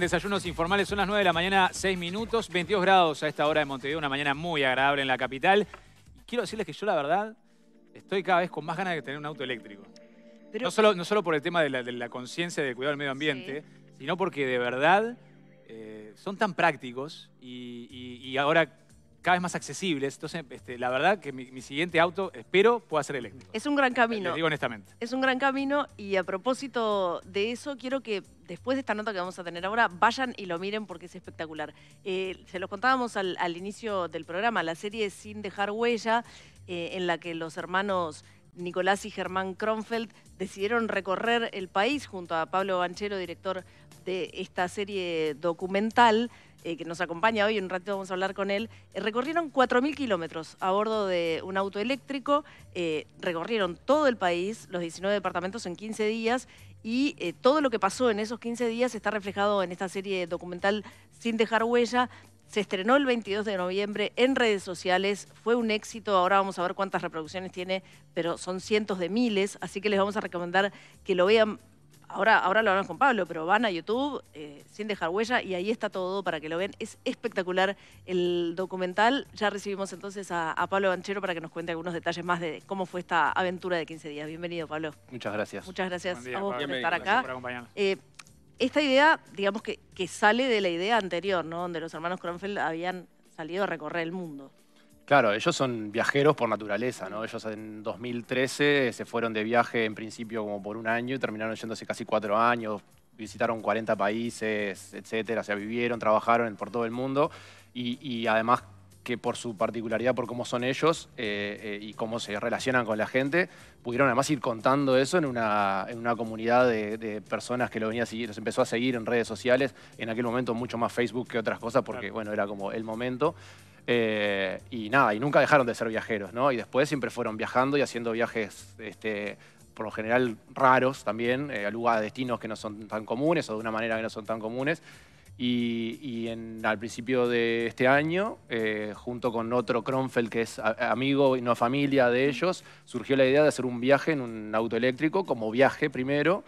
Desayunos Informales. Son las 9 de la mañana, 6 minutos, 22 grados a esta hora de Montevideo, una mañana muy agradable en la capital. Y quiero decirles que yo, la verdad, estoy cada vez con más ganas de tener un auto eléctrico. No, solo, no solo por el tema de la, conciencia de cuidado el medio ambiente, sino porque de verdad eh, son tan prácticos y ahora cada vez más accesibles. Entonces, este, la verdad que mi, siguiente auto, espero, pueda ser eléctrico. Es un gran camino. Te digo honestamente. Es un gran camino y a propósito de eso, quiero que después de esta nota que vamos a tener ahora, vayan y lo miren porque es espectacular. Eh, se los contábamos al, inicio del programa, la serie Sin dejar huella, eh, en la que los hermanos... Nicolás y Germán Kronfeld decidieron recorrer el país junto a Pablo Banchero, director de esta serie documental, eh, que nos acompaña hoy, en un ratito vamos a hablar con él, eh, recorrieron 4.000 kilómetros a bordo de un auto eléctrico, eh, recorrieron todo el país, los 19 departamentos en 15 días, y todo lo que pasó en esos 15 días está reflejado en esta serie documental Sin dejar huella. Se estrenó el 22 de noviembre en redes sociales, fue un éxito, ahora vamos a ver cuántas reproducciones tiene, pero son cientos de miles, así que les vamos a recomendar que lo vean ahora, ahora lo hablamos con Pablo, pero van a YouTube eh, sin dejar huella y ahí está todo para que lo vean. Es espectacular el documental. Ya recibimos entonces a, Pablo Banchero para que nos cuente algunos detalles más de cómo fue esta aventura de 15 días. Bienvenido, Pablo. Muchas gracias. Muchas gracias a vos por estar acá. Eh, esta idea, digamos que, que sale de la idea anterior, ¿no? Donde los hermanos Cronfeld habían salido a recorrer el mundo. Claro, ellos son viajeros por naturaleza, ¿no? Ellos en 2013 se fueron de viaje en principio como por un año y terminaron yéndose casi cuatro años, visitaron 40 países, etcétera, o sea, vivieron, trabajaron por todo el mundo y, además que por su particularidad, por cómo son ellos eh, eh, y cómo se relacionan con la gente, pudieron además ir contando eso en una, en una comunidad de, personas que lo venía a seguir, los empezó a seguir en redes sociales, en aquel momento mucho más Facebook que otras cosas, porque bueno, era como el momento. Eh, y nada, y nunca dejaron de ser viajeros, ¿no? Y después siempre fueron viajando y haciendo viajes, este, por lo general, raros también, eh, a lugares, destinos que no son tan comunes o de una manera que no son tan comunes. Y, en, al principio de este año, eh, junto con otro Kronfeld, que es amigo y no familia de ellos, surgió la idea de hacer un viaje en un auto eléctrico, como viaje primero,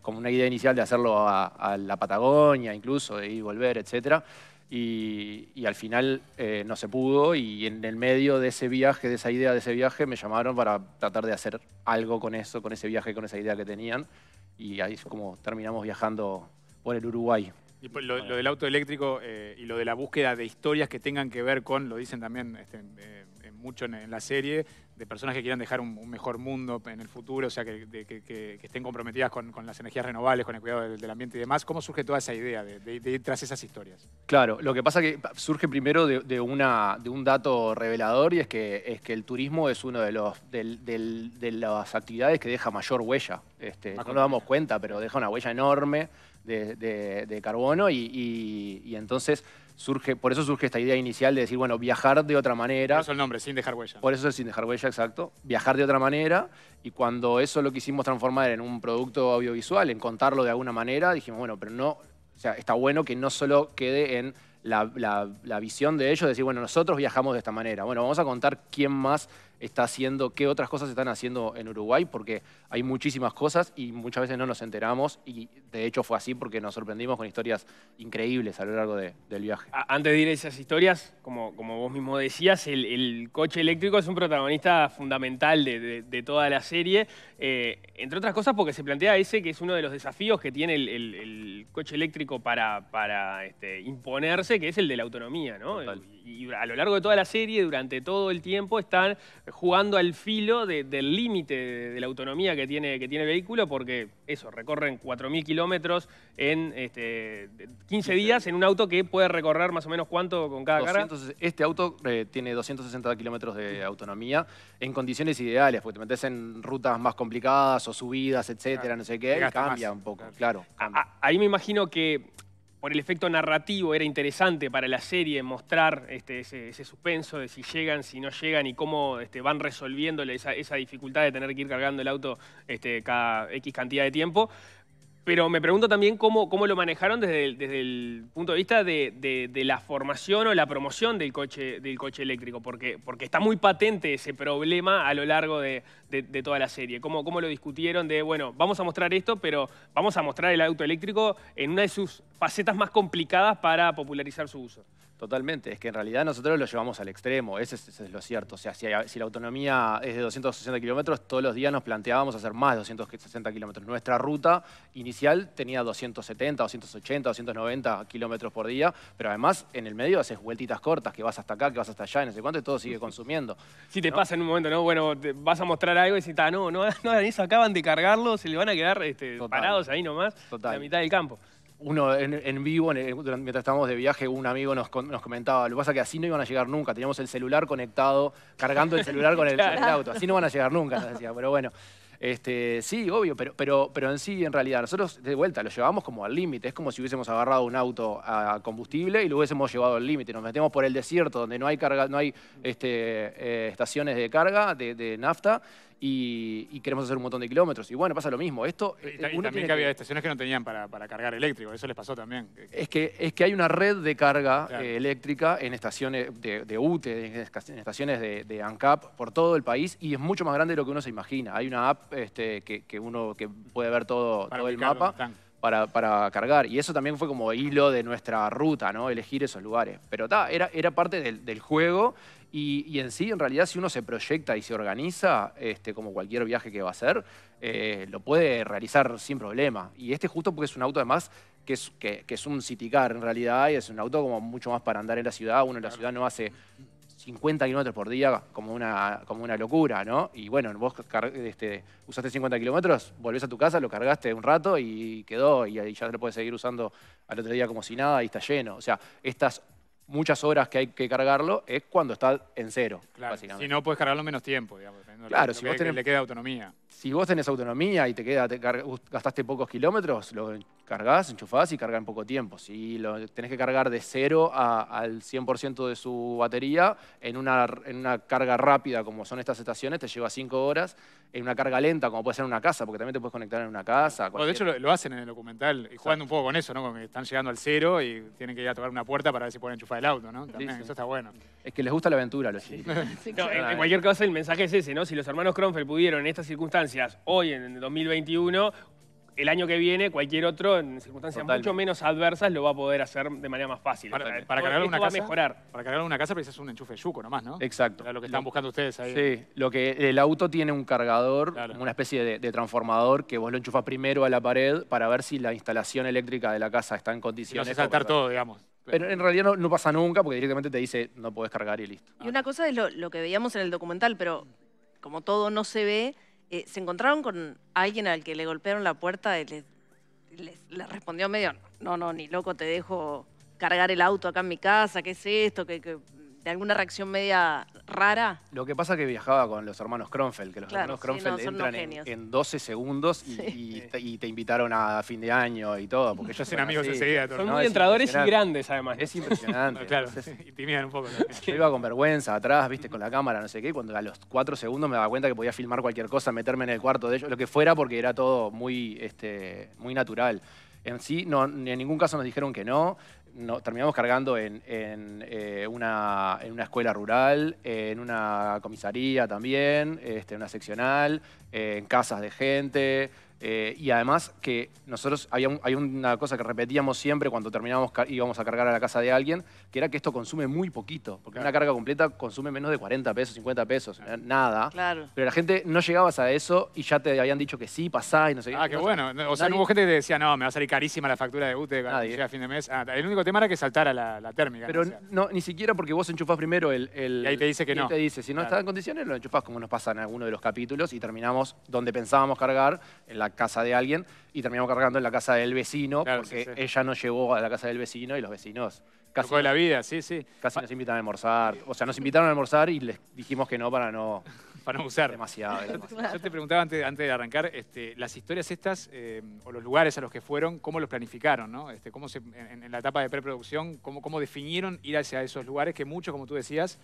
como una idea inicial de hacerlo a, la Patagonia, incluso, de ir y volver, etcétera. Y, al final eh, no se pudo y en el medio de ese viaje, de esa idea, de ese viaje, me llamaron para tratar de hacer algo con eso, con ese viaje, con esa idea que tenían. Y ahí es como terminamos viajando por el Uruguay. Y pues lo, del auto eléctrico eh, y lo de la búsqueda de historias que tengan que ver con, lo dicen también este, eh, mucho en, la serie, de personas que quieran dejar un, mejor mundo en el futuro, o sea, que, estén comprometidas con, las energías renovables, con el cuidado del, ambiente y demás. ¿Cómo surge toda esa idea de, ir tras esas historias? Claro, lo que pasa es que surge primero de, un dato revelador y es que, el turismo es una de, las actividades que deja mayor huella. Este, no nos damos cuenta, pero deja una huella enorme de, carbono y entonces por eso surge esta idea inicial de decir, bueno, viajar de otra manera. Por eso el nombre, sin dejar huella. Por eso es sin dejar huella, exacto. Viajar de otra manera y cuando eso lo quisimos transformar en un producto audiovisual, en contarlo de alguna manera, dijimos, bueno, pero no, o sea, está bueno que no solo quede en la, la visión de ellos, decir, bueno, nosotros viajamos de esta manera. Bueno, vamos a contar quién más está haciendo, qué otras cosas están haciendo en Uruguay, porque hay muchísimas cosas y muchas veces no nos enteramos y de hecho fue así porque nos sorprendimos con historias increíbles a lo largo del viaje. Antes de ir a esas historias, como, como vos mismo decías, el, coche eléctrico es un protagonista fundamental de, toda la serie, eh, entre otras cosas porque se plantea ese que es uno de los desafíos que tiene el, coche eléctrico para, para este, imponerse, que es el de la autonomía, ¿no? y a lo largo de toda la serie, durante todo el tiempo, están jugando al filo del límite de la autonomía que tiene, que tiene el vehículo, porque eso, recorren 4.000 kilómetros en este, 15 días en un auto que puede recorrer más o menos cuánto con cada carga. entonces Este auto eh, tiene 260 kilómetros de autonomía en condiciones ideales, porque te metes en rutas más complicadas o subidas, etcétera, no sé qué, y cambia un poco, claro. ahí me imagino que por el efecto narrativo era interesante para la serie mostrar este, ese, suspenso de si llegan, si no llegan y cómo este, van resolviendo esa, dificultad de tener que ir cargando el auto este, cada X cantidad de tiempo. Pero me pregunto también cómo, lo manejaron desde el, desde el punto de vista de, la formación o la promoción del coche, del coche eléctrico, porque, porque está muy patente ese problema a lo largo de, toda la serie. ¿Cómo, ¿Cómo, lo discutieron de, bueno, vamos a mostrar esto, pero vamos a mostrar el auto eléctrico en una de sus facetas más complicadas para popularizar su uso? Totalmente, es que en realidad nosotros lo llevamos al extremo, ese es, lo cierto. O sea, si, la autonomía es de 260 kilómetros, todos los días nos planteábamos hacer más de 260 kilómetros. Nuestra ruta inicial tenía 270, 280, 290 kilómetros por día, pero además en el medio haces vueltitas cortas, que vas hasta acá, que vas hasta allá, no sé cuánto, y todo sigue consumiendo. Si te pasa en un momento, ¿no? Bueno, vas a mostrar algo y si está, no, no, no, eso acaban de cargarlo, se le van a quedar este, parados ahí nomás, en la mitad del campo uno en, vivo, mientras estábamos de viaje, un amigo nos, comentaba, lo que pasa es que así no iban a llegar nunca, teníamos el celular conectado, cargando el celular con el, auto, así no van a llegar nunca, nos decía, pero bueno. Este, sí, obvio, pero, pero, pero en sí, en realidad, nosotros de vuelta lo llevamos como al límite. Es como si hubiésemos agarrado un auto a combustible y lo hubiésemos llevado al límite. Nos metemos por el desierto donde no hay, carga, no hay este, eh, estaciones de carga de, nafta y, queremos hacer un montón de kilómetros. Y bueno, pasa lo mismo. Esto, eh, eh, también que había estaciones que no tenían para, cargar eléctrico, eso les pasó también. Es que, es que hay una red de carga eh, eléctrica en estaciones de, UTE, e, en estaciones de, ANCAP, por todo el país, y es mucho más grande de lo que uno se imagina. Hay una app este, que, uno que puede ver todo, todo el mapa. Para, cargar. Y eso también fue como hilo de nuestra ruta, ¿no? Elegir esos lugares. Pero ta, era, era parte del, del juego y, en sí, en realidad, si uno se proyecta y se organiza, este, como cualquier viaje que va a hacer, eh, lo puede realizar sin problema. Y este justo porque es un auto, además, que es, que, es un city car en realidad, y es un auto como mucho más para andar en la ciudad. Uno en la ciudad no hace 50 kilómetros por día como una, como una locura, ¿no? Y bueno, vos este, usaste 50 kilómetros, volvés a tu casa, lo cargaste un rato y quedó, y, y ya lo puedes seguir usando al otro día como si nada y está lleno. O sea, estas muchas horas que hay que cargarlo es cuando está en cero, claro, Si no, puedes cargarlo menos tiempo, digamos. Claro, si le queda autonomía. Si vos tenés autonomía y te queda, gastaste pocos kilómetros, lo cargas, enchufás y carga en poco tiempo. Si lo tenés que cargar de cero a, al 100% de su batería, en una, en una carga rápida como son estas estaciones, te lleva cinco horas. En una carga lenta, como puede ser en una casa, porque también te puedes conectar en una casa. de hecho, lo, hacen en el documental, y jugando un poco con eso, ¿no? que están llegando al cero y tienen que ir a tocar una puerta para ver si pueden enchufar del auto, ¿no? También, eso está bueno. Es que les gusta la aventura los en, cualquier caso, el mensaje es ese, ¿no? Si los hermanos Kronfeld pudieron en estas circunstancias, hoy en 2021, el año que viene, cualquier otro, en circunstancias mucho menos adversas, lo va a poder hacer de manera más fácil. Para, cargar una casa, a mejorar. Para cargar una casa precisas un enchufe yuco nomás, ¿no? Exacto. lo que están buscando ustedes ahí. Sí, lo que el auto tiene un cargador, una especie de, transformador que vos lo enchufas primero a la pared para ver si la instalación eléctrica de la casa está en condiciones. Y saltar todo, digamos. Pero en realidad no, pasa nunca porque directamente te dice no puedes cargar y listo. Y una ah. cosa es lo, que veíamos en el documental, pero como todo no se ve, eh, ¿se encontraron con alguien al que le golpearon la puerta y le, respondió medio, no, no, ni loco, te dejo cargar el auto acá en mi casa, ¿qué es esto? ¿Qué, qué? de alguna reacción media rara. Lo que pasa es que viajaba con los hermanos Kronfeld, que los hermanos Kronfeld entran en, 12 segundos y, te invitaron a fin de año y todo. Porque ellos eran amigos enseguida. Son muy entradores y grandes, además. Es impresionante. Y ah, claro, un poco. Yo iba con vergüenza atrás, viste, con la cámara, no sé qué, cuando a los 4 segundos me daba cuenta que podía filmar cualquier cosa, meterme en el cuarto de ellos, lo que fuera, porque era todo muy, este, muy natural. En sí, no, en ningún caso nos dijeron que no no, terminamos cargando en, eh, en, una, escuela rural, en una comisaría también, este, en una seccional, eh, en casas de gente. Eh, y además que nosotros, había hay una cosa que repetíamos siempre cuando terminábamos íbamos a cargar a la casa de alguien, que era que esto consume muy poquito, porque una carga completa consume menos de 40 pesos, 50 pesos, nada. Pero la gente no llegabas a eso y ya te habían dicho que sí, pasá y no sé qué. Ah, qué bueno. O sea, no hubo gente que te decía, no, me va a salir carísima la factura de UTE cuando a fin de mes. Ah, el único tema era que saltara la, la térmica. Pero no, ni siquiera porque vos enchufás primero el... y ahí te dice que y no. te dice, si no está en condiciones, lo enchufás como nos pasa en alguno de los capítulos y terminamos donde pensábamos cargar, en la casa de alguien y terminamos cargando en la casa del vecino porque ella no llegó a la casa del vecino y los vecinos casi de la vida, sí, sí. Casi nos invitan a almorzar. O sea, nos invitaron a almorzar y les dijimos que no para no... para no usar. Demasiado. Yo te preguntaba antes, de arrancar, este, las historias estas, eh, o los lugares a los que fueron, ¿cómo los planificaron? Este, cómo en, la etapa de preproducción, cómo, ¿cómo definieron ir hacia esos lugares que muchos, como tú decías,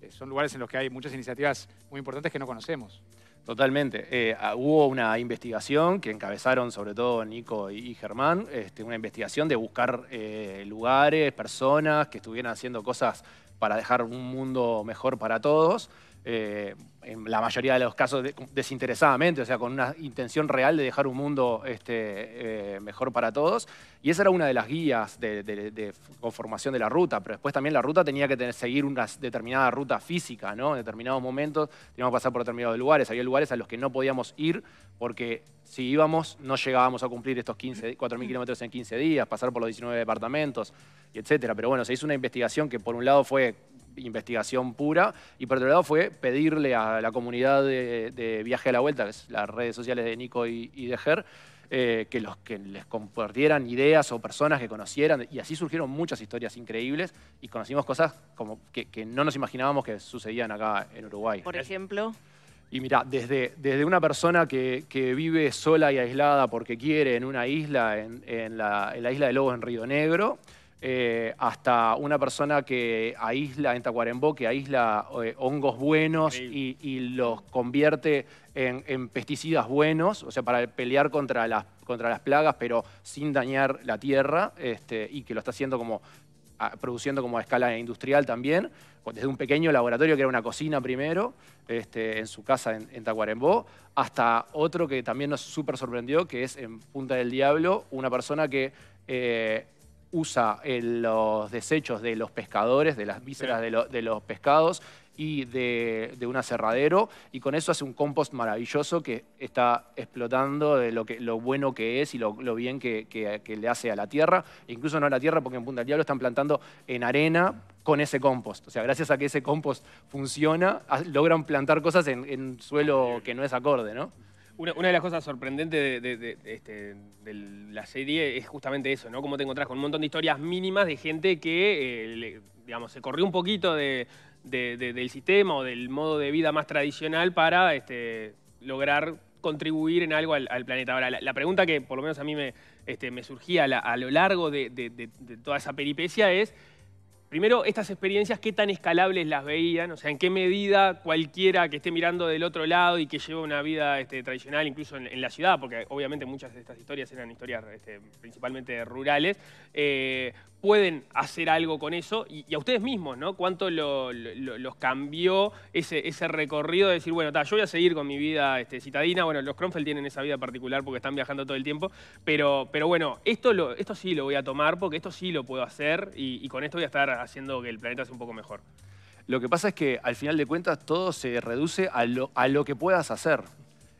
eh, son lugares en los que hay muchas iniciativas muy importantes que no conocemos? Totalmente. Eh, ah, hubo una investigación que encabezaron sobre todo Nico y, Germán, este, una investigación de buscar eh, lugares, personas que estuvieran haciendo cosas para dejar un mundo mejor para todos. Eh, en la mayoría de los casos desinteresadamente, o sea, con una intención real de dejar un mundo este, eh, mejor para todos. Y esa era una de las guías de, de, conformación de la ruta, pero después también la ruta tenía que tener, seguir una determinada ruta física, ¿no? En determinados momentos teníamos que pasar por determinados lugares, había lugares a los que no podíamos ir porque si íbamos no llegábamos a cumplir estos 4.000 kilómetros en 15 días, pasar por los 19 departamentos, etc. Pero bueno, se hizo una investigación que por un lado fue investigación pura. Y por otro lado fue pedirle a la comunidad de, Viaje a la Vuelta, que es las redes sociales de Nico y, de Ger, eh, que, los, que les compartieran ideas o personas que conocieran. Y así surgieron muchas historias increíbles y conocimos cosas como que, no nos imaginábamos que sucedían acá en Uruguay. Por ejemplo. Y mira, desde, desde una persona que, vive sola y aislada porque quiere en una isla, en, la, en la isla de Lobos, en Río Negro, eh, hasta una persona que aísla en Tacuarembó, que aísla eh, hongos buenos y, los convierte en, pesticidas buenos, o sea, para pelear contra las, plagas, pero sin dañar la tierra, este, y que lo está haciendo como produciendo como a escala industrial también, desde un pequeño laboratorio que era una cocina primero, este, en su casa en, Tacuarembó, hasta otro que también nos súper sorprendió, que es en Punta del Diablo, una persona que eh, usa eh, los desechos de los pescadores, de las vísceras de, los pescados y de, un aserradero y con eso hace un compost maravilloso que está explotando de lo, bueno que es y lo, bien que, le hace a la tierra, e incluso no a la tierra porque en Punta del Diablo están plantando en arena con ese compost. O sea, gracias a que ese compost funciona, logran plantar cosas en, en suelo que no es acorde, ¿no? Una, de las cosas sorprendentes este, de, la serie es justamente eso, ¿no? Cómo te encontrás con un montón de historias mínimas de gente que, eh, digamos, se corrió un poquito del sistema o del modo de vida más tradicional para este, lograr contribuir en algo al, planeta. Ahora, la, pregunta que por lo menos a mí me, este, surgía a lo largo de toda esa peripecia es Primero, estas experiencias, ¿qué tan escalables las veían? O sea, ¿en qué medida cualquiera que esté mirando del otro lado y que lleva una vida este, tradicional, incluso en, la ciudad, porque obviamente muchas de estas historias eran historias este, principalmente rurales, eh, pueden hacer algo con eso y, a ustedes mismos, ¿no? ¿Cuánto los cambió ese, ese recorrido de decir, bueno, ta, yo voy a seguir con mi vida este, citadina? Bueno, los Kronfeld tienen esa vida particular porque están viajando todo el tiempo, pero, pero bueno, esto, esto sí lo voy a tomar porque esto sí lo puedo hacer y, con esto voy a estar haciendo que el planeta sea un poco mejor. Lo que pasa es que al final de cuentas todo se reduce a lo, a lo que puedas hacer.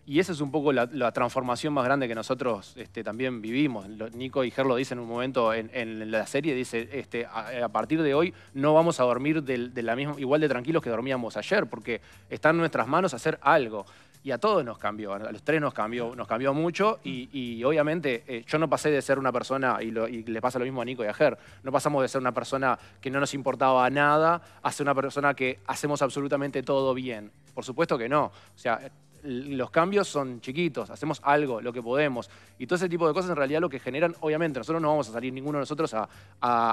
Y esa es un poco la, transformación más grande que nosotros este, también vivimos. Nico y Ger lo dicen en un momento en, la serie, dice, este, a, partir de hoy no vamos a dormir de, la misma, igual de tranquilos que dormíamos ayer, porque está en nuestras manos hacer algo y a todos nos cambió, a los tres nos cambió, nos cambió mucho y, obviamente eh, yo no pasé de ser una persona, y, le pasa lo mismo a Nico y a Ger, no pasamos de ser una persona que no nos importaba nada a ser una persona que hacemos absolutamente todo bien. Por supuesto que no. O sea, los cambios son chiquitos, hacemos algo, lo que podemos. Y todo ese tipo de cosas en realidad lo que generan, obviamente, nosotros no vamos a salir ninguno de nosotros a,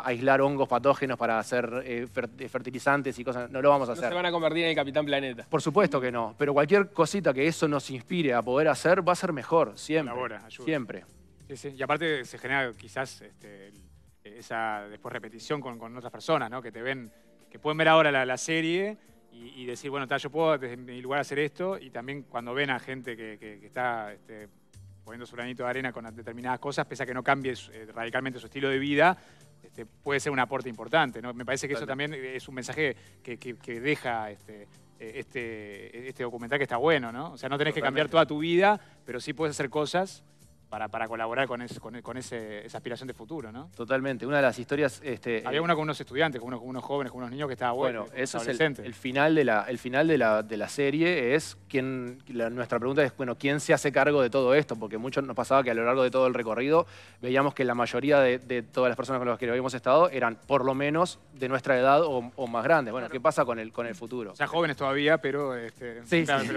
aislar hongos patógenos para hacer eh, eh, fertilizantes y cosas, no lo vamos a hacer. No se van a convertir en el Capitán Planeta. Por supuesto que no, pero cualquier cosita que eso nos inspire a poder hacer va a ser mejor, siempre. Siempre. Sí, sí. Y aparte se genera quizás este, esa después repetición con, otras personas, ¿no? Que te ven, que pueden ver ahora la serie y, decir, bueno, tal, yo puedo desde mi lugar hacer esto y también cuando ven a gente que, está este, poniendo su granito de arena con determinadas cosas, pese a que no cambie eh, radicalmente su estilo de vida, este, puede ser un aporte importante. Me parece que eso también es un mensaje que, deja este, eh, este, este, documental que está bueno. ¿no? O sea, no tenés que cambiar toda tu vida, pero sí puedes hacer cosas para, colaborar con, con, esa aspiración de futuro, ¿no? Totalmente. Una de las historias... Este, Había eh, una con unos estudiantes, con unos, con unos, jóvenes, con unos niños que estaba bueno. Bueno, eso es el, el, final, de la, el final la, de la serie, es quién, nuestra pregunta es, bueno, ¿quién se hace cargo de todo esto? Porque mucho nos pasaba que a lo largo de todo el recorrido veíamos que la mayoría de, todas las personas con las que habíamos estado eran por lo menos de nuestra edad o, más grandes. Bueno, ¿qué pasa con el, con el futuro? O sea, jóvenes todavía, pero, este,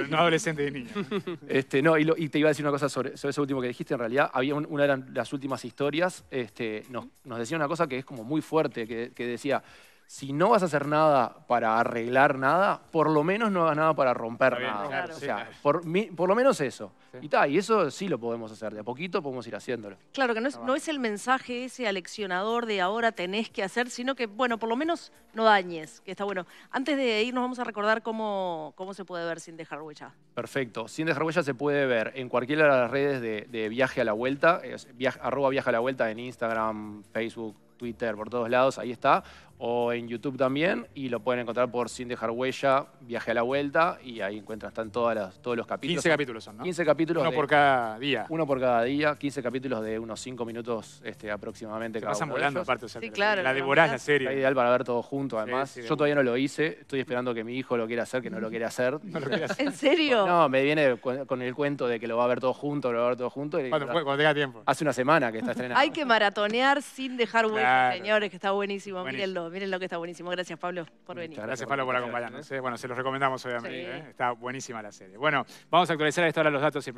no adolescentes y niños. este, no, y, te iba a decir una cosa sobre, sobre último que dijiste en realidad había una de las últimas historias, este, nos, decía una cosa que es como muy fuerte, que decía, si no vas a hacer nada para arreglar nada, por lo menos no hagas nada para romper nada. o sea, por, lo menos eso. Y, y eso sí lo podemos hacer, de a poquito podemos ir haciéndolo. Claro, que no es, el mensaje ese aleccionador de ahora tenés que hacer, sino que, bueno, por lo menos no dañes, que está bueno. Antes de irnos vamos a recordar cómo, cómo se puede ver Sin Dejar Huella. Perfecto. Sin Dejar Huella se puede ver en cualquiera de las redes de, Viaje a la Vuelta, es, arroba Viaje a la Vuelta en Instagram, Facebook, Twitter, por todos lados, ahí está o en YouTube también y lo pueden encontrar por Sin Dejar Huella, Viaje a la Vuelta y ahí encuentran están todas todos los capítulos. 15 capítulos son, ¿no? 15 capítulos. Uno por cada día. Uno por cada día, 15 capítulos de unos 5 minutos este, aproximadamente Se pasan volando aparte, o la devorás la serie. Está ideal para ver todo junto además. Yo todavía no lo hice, estoy esperando que mi hijo lo quiera hacer, que no lo quiera hacer. ¿En serio? No, me viene con, el cuento de que lo va a ver todo junto, lo va a ver todo junto. cuando, tenga tiempo. Hace una semana que está estrenando. Hay que maratonear sin dejar Huella, señores, que está buenísimo, buenísimo. Miren lo que está buenísimo. Gracias, Pablo, por venir. gracias, Pablo, por acompañarnos. ¿eh? Bueno, se los recomendamos, obviamente. ¿eh? Está buenísima la serie. Bueno, vamos a actualizar esto ahora los datos.